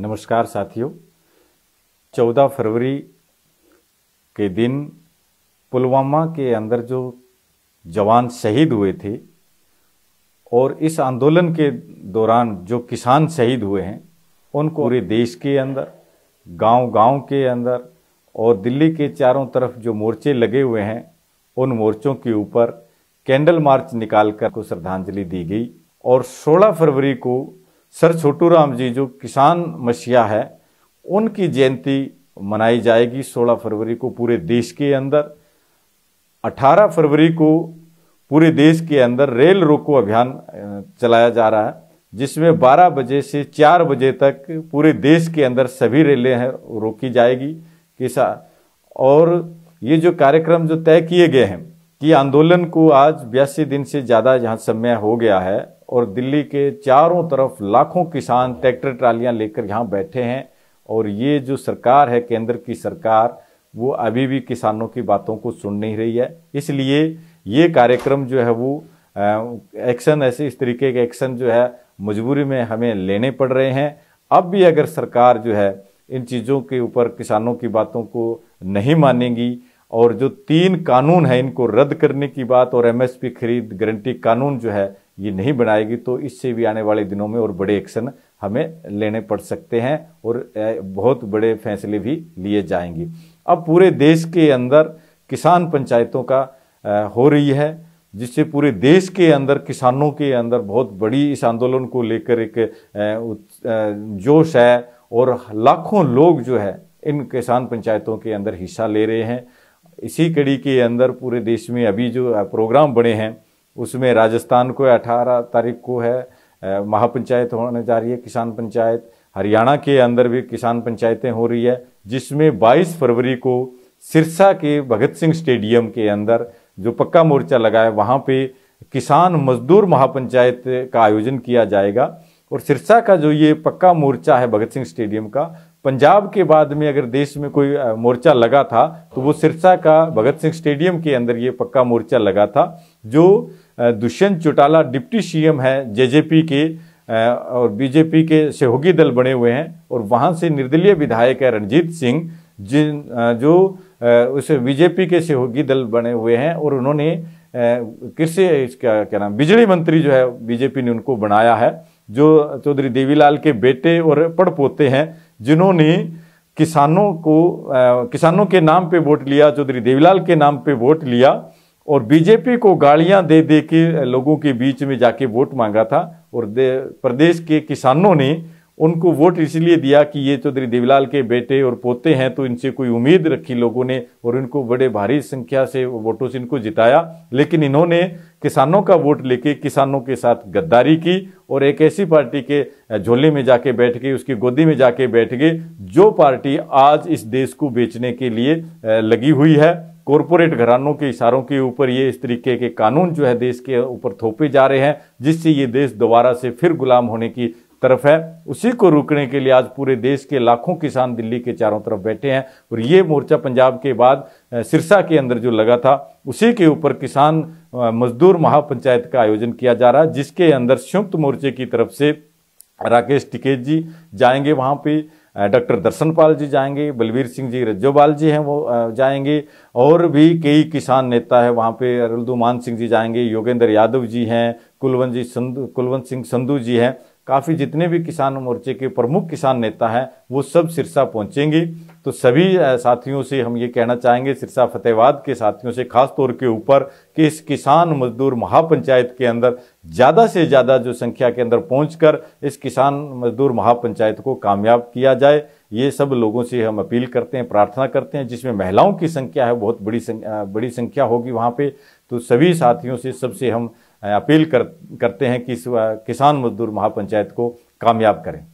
नमस्कार साथियों 14 फरवरी के दिन पुलवामा के अंदर जो जवान शहीद हुए थे और इस आंदोलन के दौरान जो किसान शहीद हुए हैं उनको पूरे देश के अंदर गांव-गांव के अंदर और दिल्ली के चारों तरफ जो मोर्चे लगे हुए हैं उन मोर्चों के ऊपर कैंडल मार्च निकालकर को श्रद्धांजलि दी गई और 16 फरवरी को सर छोटू राम जी जो किसान मसीहा है उनकी जयंती मनाई जाएगी 16 फरवरी को पूरे देश के अंदर 18 फरवरी को पूरे देश के अंदर रेल रोको अभियान चलाया जा रहा है जिसमें 12 बजे से 4 बजे तक पूरे देश के अंदर सभी रेलें हैं रोकी जाएगी किसा और ये जो कार्यक्रम जो तय किए गए हैं कि आंदोलन को आज बयासी दिन से ज़्यादा जहाँ समय हो गया है और दिल्ली के चारों तरफ लाखों किसान ट्रैक्टर ट्रालियां लेकर यहाँ बैठे हैं और ये जो सरकार है केंद्र की सरकार वो अभी भी किसानों की बातों को सुन नहीं रही है इसलिए ये कार्यक्रम जो है वो एक्शन ऐसे इस तरीके के एक्शन जो है मजबूरी में हमें लेने पड़ रहे हैं अब भी अगर सरकार जो है इन चीज़ों के ऊपर किसानों की बातों को नहीं मानेगी और जो तीन कानून है इनको रद्द करने की बात और एमएसपी खरीद गारंटी कानून जो है ये नहीं बनाएगी तो इससे भी आने वाले दिनों में और बड़े एक्शन हमें लेने पड़ सकते हैं और बहुत बड़े फैसले भी लिए जाएंगे अब पूरे देश के अंदर किसान पंचायतों का हो रही है जिससे पूरे देश के अंदर किसानों के अंदर बहुत बड़ी इस आंदोलन को लेकर एक जोश है और लाखों लोग जो है इन किसान पंचायतों के अंदर हिस्सा ले रहे हैं इसी कड़ी के अंदर पूरे देश में अभी जो प्रोग्राम बने हैं उसमें राजस्थान को 18 तारीख को है महापंचायत होने जा रही है किसान पंचायत हरियाणा के अंदर भी किसान पंचायतें हो रही है जिसमें 22 फरवरी को सिरसा के भगत सिंह स्टेडियम के अंदर जो पक्का मोर्चा लगा है वहाँ पे किसान मजदूर महापंचायत का आयोजन किया जाएगा और सिरसा का जो ये पक्का मोर्चा है भगत सिंह स्टेडियम का पंजाब के बाद में अगर देश में कोई मोर्चा लगा था तो वो सिरसा का भगत सिंह स्टेडियम के अंदर ये पक्का मोर्चा लगा था जो Dushyant Chautala deputy CM J JJP के और बीजेपी के सहयोगी दल बने हुए हैं और वहाँ से निर्दलीय विधायक है रणजीत सिंह जिन जो उस बीजेपी के सहयोगी दल बने हुए हैं और उन्होंने कृषि इसका क्या नाम बिजली मंत्री जो है बीजेपी ने उनको बनाया है जो चौधरी देवीलाल के बेटे और पड़पोते हैं जिन्होंने किसानों को किसानों के नाम पे वोट लिया चौधरी देवीलाल के नाम पे वोट लिया और बीजेपी को गालियां दे दे के लोगों के बीच में जाके वोट मांगा था और प्रदेश के किसानों ने उनको वोट इसलिए दिया कि ये चौधरी देवीलाल के बेटे और पोते हैं तो इनसे कोई उम्मीद रखी लोगों ने और इनको बड़े भारी संख्या से वोटों से इनको जिताया लेकिन इन्होंने किसानों का वोट लेके किसानों के साथ गद्दारी की और एक ऐसी पार्टी के झोले में जाके बैठ गए उसकी गोदी में जाके बैठ गए जो पार्टी आज इस देश को बेचने के लिए लगी हुई है कॉरपोरेट घरानों के इशारों के ऊपर ये इस तरीके के कानून जो है देश के ऊपर थोपे जा रहे हैं जिससे ये देश दोबारा से फिर गुलाम होने की तरफ है उसी को रोकने के लिए आज पूरे देश के लाखों किसान दिल्ली के चारों तरफ बैठे हैं और ये मोर्चा पंजाब के बाद सिरसा के अंदर जो लगा था उसी के ऊपर किसान मजदूर महापंचायत का आयोजन किया जा रहा है जिसके अंदर संयुक्त मोर्चे की तरफ से राकेश टिकेत जी जाएंगे वहाँ पे डॉक्टर दर्शन पाल जी जाएंगे बलवीर सिंह जी रज्जोपाल जी हैं वो जाएंगे और भी कई किसान नेता है वहाँ पे अरुलदू मान सिंह जी जाएंगे योगेंद्र यादव जी हैं कुलवंत जी संधु कुलवंत सिंह संधू जी हैं काफ़ी जितने भी किसान मोर्चे के प्रमुख किसान नेता हैं वो सब सिरसा पहुँचेंगे तो सभी साथियों से हम ये कहना चाहेंगे सिरसा फतेहबाद के साथियों से खास तौर के ऊपर कि इस किसान मजदूर महापंचायत के अंदर ज़्यादा से ज़्यादा जो संख्या के अंदर पहुँच इस किसान मजदूर महापंचायत को कामयाब किया जाए ये सब लोगों से हम अपील करते हैं प्रार्थना करते हैं जिसमें महिलाओं की संख्या है बहुत बड़ी संख्या, बड़ी संख्या होगी वहाँ पे तो सभी साथियों से सबसे हम अपील कर, करते हैं कि इस किसान मजदूर महापंचायत को कामयाब करें